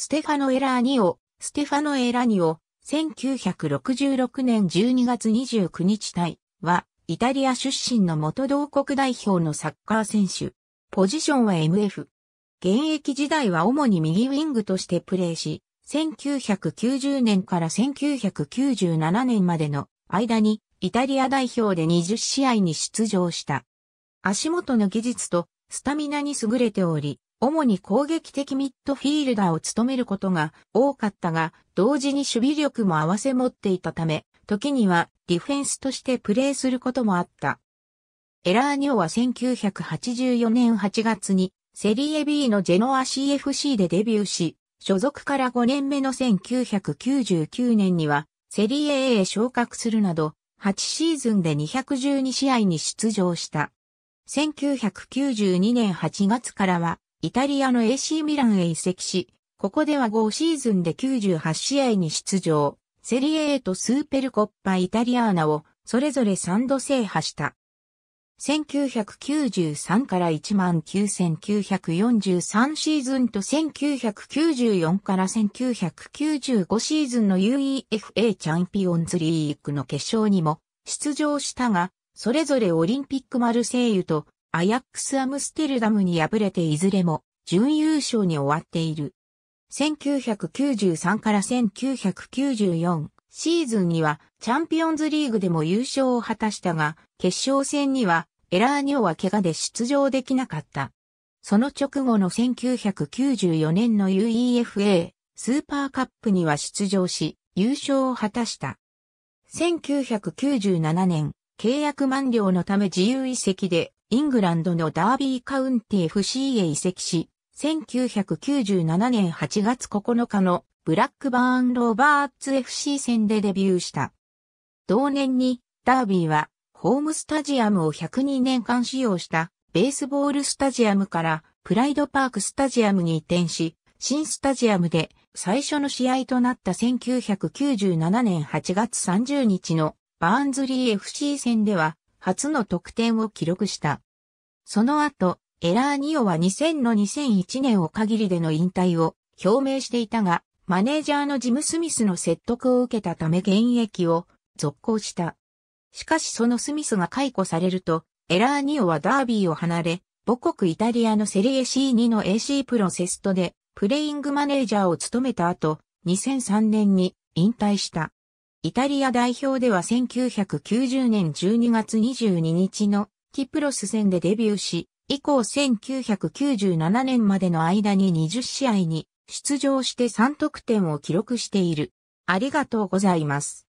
ステファノ・エラーニオ、ステファノ・エラーニオ、1966年12月29日対は、イタリア出身の元同国代表のサッカー選手。ポジションは MF。現役時代は主に右ウィングとしてプレーし、1990年から1997年までの間にイタリア代表で20試合に出場した。足元の技術とスタミナに優れており、主に攻撃的ミッドフィールダーを務めることが多かったが、同時に守備力も合わせ持っていたため、時にはディフェンスとしてプレーすることもあった。エラーニョは1984年8月にセリエ B のジェノア CFC でデビューし、所属から5年目の1999年にはセリエ A へ昇格するなど、8シーズンで212試合に出場した。1992年8月からはイタリアの AC ミランへ移籍し、ここでは5シーズンで98試合に出場、セリエ A とスーペルコッパイタリアーナをそれぞれ3度制覇した。1993から19,943シーズンと1994から1995シーズンの UEFA チャンピオンズリーグの決勝にも出場したが、それぞれオリンピックマルセイユとアヤックス・アムステルダムに敗れていずれも準優勝に終わっている。1993から1994シーズンにはチャンピオンズリーグでも優勝を果たしたが、決勝戦にはエラーニョは怪我で出場できなかった。その直後の1994年の UEFA スーパーカップには出場し、優勝を果たした。1997年、契約満了のため自由移籍でイングランドのダービーカウンティ FC へ移籍し、1997年8月9日のブラックバーンローバーツ FC 戦でデビューした。同年にダービーはホームスタジアムを102年間使用したベースボールスタジアムからプライドパークスタジアムに移転し、新スタジアムで最初の試合となった1997年8月30日のバーンズリー FC 戦では初の得点を記録した。その後、エラーニオは2000の2001年を限りでの引退を表明していたが、マネージャーのジム・スミスの説得を受けたため現役を続行した。しかしそのスミスが解雇されると、エラーニオはダービーを離れ、母国イタリアのセリエ C2 の AC プロセストで、プレイングマネージャーを務めた後、2003年に引退した。イタリア代表では1990年12月22日のキプロス戦でデビューし、以降1997年までの間に20試合に出場して3得点を記録している。ありがとうございます。